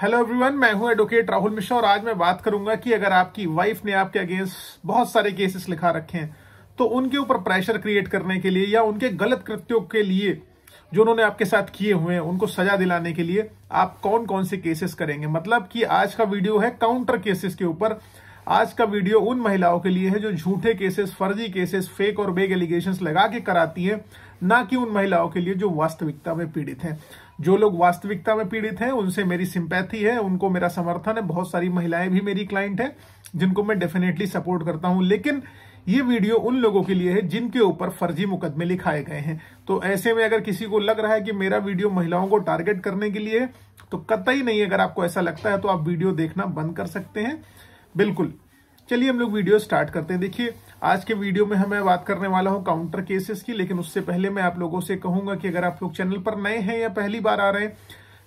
hello everyone मैं हूं advocate Rahul Mishra और आज मैं बात करूंगा कि अगर आपकी वाइफ ने आपके अगेंस्ट बहुत सारे केसेस लिखा रखे हैं तो उनके ऊपर प्रेशर क्रिएट करने के लिए या उनके गलत कृत्यों के लिए जो उन्होंने आपके साथ किए हुए हैं उनको सजा दिलाने के लिए आप कौन कौन से केसेस करेंगे मतलब कि आज का वीडियो है काउंटर केसेस के ऊपर आज का वीडियो उन महिलाओं के लिए है जो झूठे केसेस फर्जी केसेस फेक और बेग एलिगेशन लगा के कराती है ना कि उन महिलाओं के लिए जो वास्तविकता में पीड़ित हैं जो लोग वास्तविकता में पीड़ित हैं उनसे मेरी सिंपैथी है उनको मेरा समर्थन है बहुत सारी महिलाएं भी मेरी क्लाइंट हैं जिनको मैं डेफिनेटली सपोर्ट करता हूं लेकिन ये वीडियो उन लोगों के लिए है जिनके ऊपर फर्जी मुकदमे लिखाए गए हैं तो ऐसे में अगर किसी को लग रहा है कि मेरा वीडियो महिलाओं को टारगेट करने के लिए तो कतई नहीं अगर आपको ऐसा लगता है तो आप वीडियो देखना बंद कर सकते हैं बिल्कुल चलिए हम लोग वीडियो स्टार्ट करते हैं देखिए आज के वीडियो में हमें बात करने वाला हूं काउंटर केसेस की लेकिन उससे पहले मैं आप लोगों से कहूंगा कि अगर आप लोग चैनल पर नए हैं या पहली बार आ रहे हैं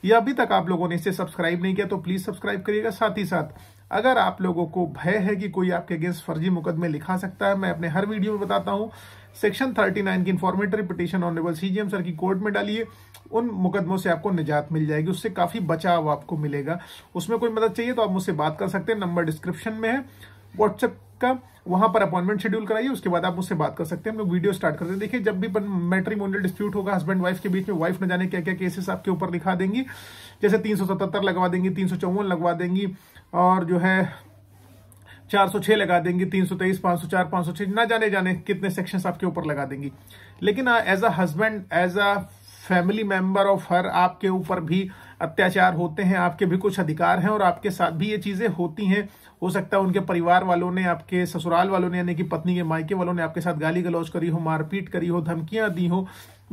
या अभी तक आप लोगों ने इसे सब्सक्राइब नहीं किया तो प्लीज सब्सक्राइब करिएगा साथ ही साथ अगर आप लोगों को भय है कि कोई आपके अगेंस्ट फर्जी मुकदमे लिखा सकता है मैं अपने हर वीडियो में बताता हूं सेक्शन 39 की informatory petition honourable CGM sir की कोर्ट में डालिए उन मुकदमों से आपको निजात मिल जाएगी उससे काफी बचाव आपको मिलेगा उसमें कोई मदद चाहिए तो आप मुझसे बात कर सकते हैं नंबर डिस्क्रिप्शन में है व्हाट्सएप का वहां पर अपॉइंटमेंट शेड्यूल कराइए उसके बाद आप मुझसे बात कर सकते हैं हम लोग वीडियो स्टार्ट करते हैं देखिए जब भी मैट्रीमोनियल डिस्प्यूट होगा हस्बैंड वाइफ के बीच में वाइफ न जाने क्या क्या केसेस आपके ऊपर लिखा देंगी जैसे तीन लगवा देंगी तीन लगवा देंगी और जो है 406 लगा देंगी 323, 504, 506 ना जाने जाने कितने सेक्शंस आपके ऊपर लगा देंगी लेकिन as a husband as a family member of her आपके ऊपर भी अत्याचार होते हैं आपके भी कुछ अधिकार हैं और आपके साथ भी ये चीज़ें होती हैं हो सकता है उनके परिवार वालों ने आपके ससुराल वालों ने यानी कि पत्नी के मायके वालों ने आपके साथ गाली गलौज करी हो मारपीट करी हो धमकियां दी हो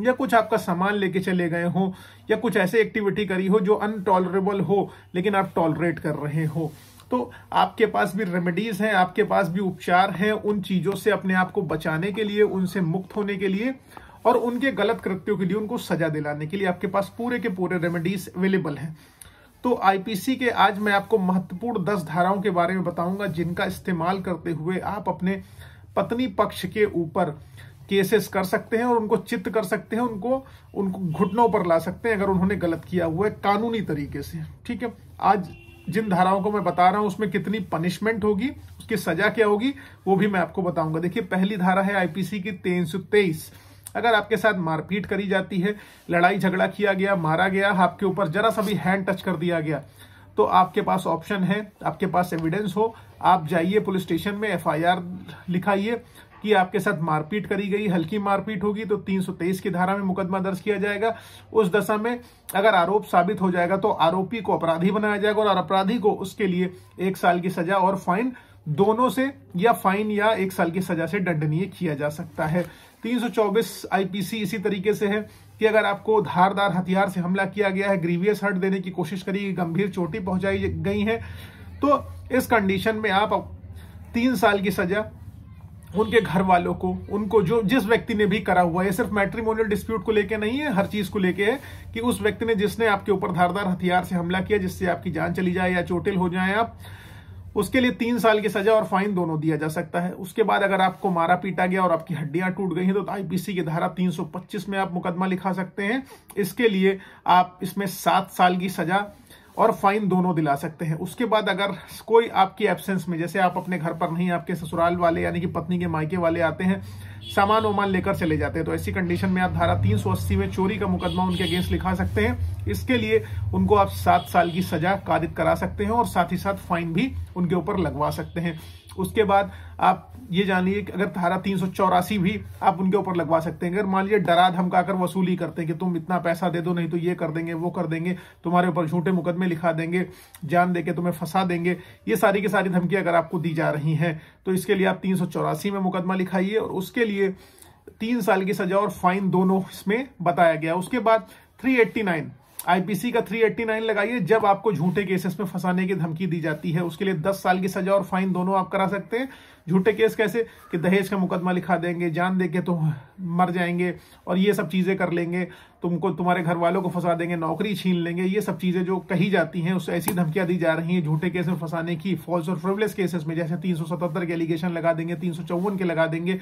या कुछ आपका सामान लेके चले गए हो या कुछ ऐसे एक्टिविटी करी हो जो अनटॉलरेबल हो लेकिन आप टॉलरेट कर रहे हो तो आपके पास भी रेमेडीज हैं आपके पास भी उपचार हैं उन चीज़ों से अपने आप को बचाने के लिए उनसे मुक्त होने के लिए और उनके गलत कृत्यों के लिए उनको सजा दिलाने के लिए आपके पास पूरे के पूरे रेमेडीज अवेलेबल हैं तो आईपीसी के आज मैं आपको महत्वपूर्ण दस धाराओं के बारे में बताऊंगा जिनका इस्तेमाल करते हुए आप अपने पत्नी पक्ष के ऊपर केसेस कर सकते हैं और उनको चित्त कर सकते हैं उनको उनको घुटनों पर ला सकते हैं अगर उन्होंने गलत किया हुआ है कानूनी तरीके से ठीक है आज जिन धाराओं को मैं बता रहा हूं उसमें कितनी पनिशमेंट होगी उसकी सजा क्या होगी वो भी मैं आपको बताऊंगा देखिए पहली धारा है आईपीसी की तीन सौ तेईस अगर आपके साथ मारपीट करी जाती है लड़ाई झगड़ा किया गया मारा गया आपके ऊपर जरा सा भी हैंड टच कर दिया गया तो आपके पास ऑप्शन है आपके पास एविडेंस हो आप जाइए पुलिस स्टेशन में एफआईआर लिखाइए कि आपके साथ मारपीट करी गई हल्की मारपीट होगी तो 323 की धारा में मुकदमा दर्ज किया जाएगा उस दशा में अगर आरोप साबित हो जाएगा तो आरोपी को अपराधी बनाया जाएगा और अपराधी को उसके लिए एक साल की सजा और फाइन दोनों से या फाइन या एक साल की सजा से दंडनीय किया जा सकता है 324 आईपीसी इसी तरीके से है कि अगर आपको धारदार हथियार से हमला किया गया है ग्रीवियस हर्ट देने की कोशिश करी गंभीर चोटी पहुंचाई गई है तो इस कंडीशन में आप तीन साल की सजा उनके घर वालों को उनको जो जिस व्यक्ति ने भी करा हुआ है सिर्फ मैट्रीमोनियल डिस्प्यूट को लेके नहीं है हर चीज को लेके है कि उस व्यक्ति ने जिसने आपके ऊपर धारदार हथियार से हमला किया जिससे आपकी जान चली जाए या चोटिल हो जाए आप उसके लिए तीन साल की सजा और फाइन दोनों दिया जा सकता है उसके बाद अगर आपको मारा पीटा गया और आपकी हड्डियां टूट गई हैं तो आईपीसी की धारा 325 में आप मुकदमा लिखा सकते हैं इसके लिए आप इसमें सात साल की सजा और फाइन दोनों दिला सकते हैं उसके बाद अगर कोई आपकी एब्सेंस में जैसे आप अपने घर पर नहीं आपके ससुराल वाले यानी कि पत्नी के मायके वाले आते हैं सामान वामान लेकर चले जाते हैं तो ऐसी कंडीशन में आप धारा 380 में चोरी का मुकदमा उनके अगेंस्ट लिखा सकते हैं इसके लिए उनको आप सात साल की सजा कारित करा सकते हैं और साथ ही साथ फाइन भी उनके ऊपर लगवा सकते हैं उसके बाद आप ये जानिए कि अगर धारा तीन भी आप उनके ऊपर लगवा सकते हैं अगर मान लीजिए डरा धमकाकर वसूली करते हैं कि तुम इतना पैसा दे दो नहीं तो ये कर देंगे वो कर देंगे तुम्हारे ऊपर झूठे मुकदमे लिखा देंगे जान दे के तुम्हें फंसा देंगे ये सारी की सारी धमकी अगर आपको दी जा रही हैं तो इसके लिए आप तीन में मुकदमा लिखाइए और उसके लिए तीन साल की सजा और फाइन दोनों इसमें बताया गया उसके बाद थ्री आईपीसी का 389 लगाइए जब आपको झूठे केसेस में फंसाने की धमकी दी जाती है उसके लिए 10 साल की सजा और फाइन दोनों आप करा सकते हैं झूठे केस कैसे कि दहेज का मुकदमा लिखा देंगे जान देके तो मर जाएंगे और ये सब चीज़ें कर लेंगे तुमको तुम्हारे घर वालों को फंसा देंगे नौकरी छीन लेंगे ये सब चीज़ें जो कही जाती हैं उससे ऐसी धमकियां दी जा रही हैं झूठे केस में फंसाने की फॉल्स और फ्रिवलेस केसेस में जैसे तीन के एलिगेशन लगा देंगे तीन के लगा देंगे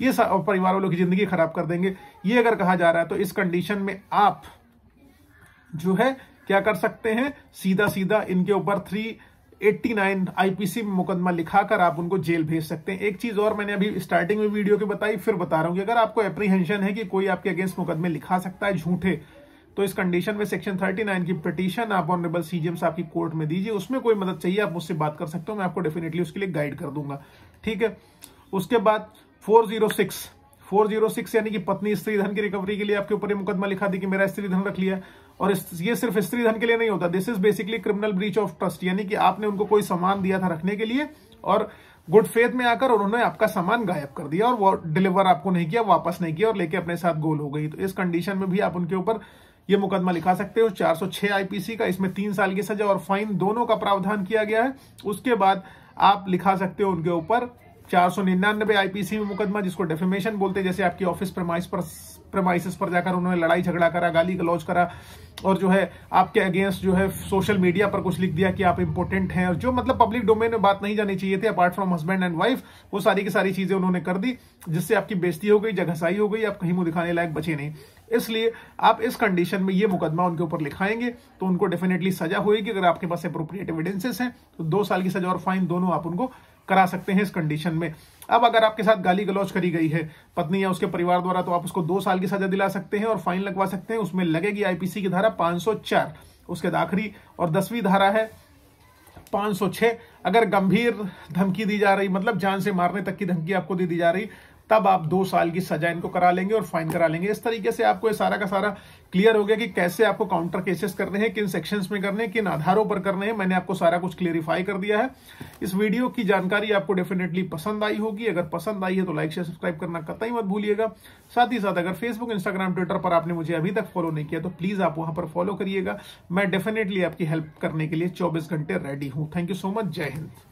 ये परिवार वालों की जिंदगी खराब कर देंगे ये अगर कहा जा रहा है तो इस कंडीशन में आप जो है क्या कर सकते हैं सीधा सीधा इनके ऊपर थ्री 89 आईपीसी में मुकदमा लिखाकर आप उनको जेल भेज सकते हैं एक चीज और मैंने अभी स्टार्टिंग में वीडियो की बताई फिर बता रहा हूं कि अगर आपको एप्रीहेंशन है कि कोई आपके अगेंस्ट मुकदमे लिखा सकता है झूठे तो इस कंडीशन में सेक्शन 39 की पिटीशन आप ऑनरेबल सीजीएम साहब की कोर्ट में दीजिए उसमें कोई मदद चाहिए आप मुझसे बात कर सकते हो मैं आपको डेफिनेटली उसके लिए गाइड कर दूंगा ठीक है उसके बाद 406 406 यानी कि पत्नी स्त्री धन की रिकवरी के लिए आपके ऊपर मुकदमा लिखा दी कि मेरा स्त्री धन रख लिया और ये सिर्फ स्त्री धन के लिए नहीं होता this is basically criminal breach of trust यानी कि आपने उनको कोई सामान दिया था रखने के लिए और गुड फेथ में आकर उन्होंने आपका सामान गायब कर दिया और वो डिलीवर आपको नहीं किया वापस नहीं किया और लेके अपने साथ गोल हो गई तो इस कंडीशन में भी आप उनके ऊपर ये मुकदमा लिखा सकते हो 406 आईपीसी का इसमें तीन साल की सजा और फाइन दोनों का प्रावधान किया गया है उसके बाद आप लिखा सकते हो उनके ऊपर चार सौ निन्यानबे आईपीसी में मुकदमा जिसको डेफिमेशन बोलते हैं जैसे आपकी ऑफिस प्रमाइस पर प्रमाइसिस पर जाकर उन्होंने लड़ाई झगड़ा करा गाली गलौज करा और जो है आपके अगेंस्ट जो है सोशल मीडिया पर कुछ लिख दिया कि आप इंपोर्टेंट हैं और जो मतलब पब्लिक डोमेन में बात नहीं जानी चाहिए थी apart from husband and wife वो सारी की सारी चीजें उन्होंने कर दी जिससे आपकी बेजती हो गई जगहसाई हो गई आप कहीं मुंह दिखाने लायक बचे नहीं इसलिए आप इस कंडीशन में ये मुकदमा उनके ऊपर लिखाएंगे तो उनको डेफिनेटली सजा होगी अगर आपके पास अप्रोप्रिएट एविडेंसेस हैं तो दो साल की सजा और फाइन दोनों आप उनको करा सकते हैं इस कंडीशन में अब अगर आपके साथ गाली गलौज करी गई है पत्नी या उसके परिवार द्वारा तो आप उसको दो साल की सजा दिला सकते हैं और फाइन लगवा सकते हैं उसमें लगेगी आईपीसी की धारा 504 उसके आखिरी और दसवीं धारा है 506 अगर गंभीर धमकी दी जा रही मतलब जान से मारने तक की धमकी आपको दे दी जा रही तब आप दो साल की सजा इनको करा लेंगे और फाइन करा लेंगे इस तरीके से आपको ये सारा का सारा क्लियर हो गया कि कैसे आपको काउंटर केसेस करने हैं किन सेक्शंस में करने हैं किन आधारों पर करने हैं मैंने आपको सारा कुछ क्लियरिफाई कर दिया है इस वीडियो की जानकारी आपको डेफिनेटली पसंद आई होगी अगर पसंद आई है तो लाइक शेयर सब्सक्राइब करना ही मत भूलिएगा साथ ही साथ अगर फेसबुक इंस्टाग्राम ट्विटर पर आपने मुझे अभी तक फॉलो नहीं किया तो प्लीज आप वहां पर फॉलो करिएगा मैं डेफिनेटली आपकी हेल्प करने के लिए चौबीस घंटे रेडी हूं थैंक यू सो मच जय हिंद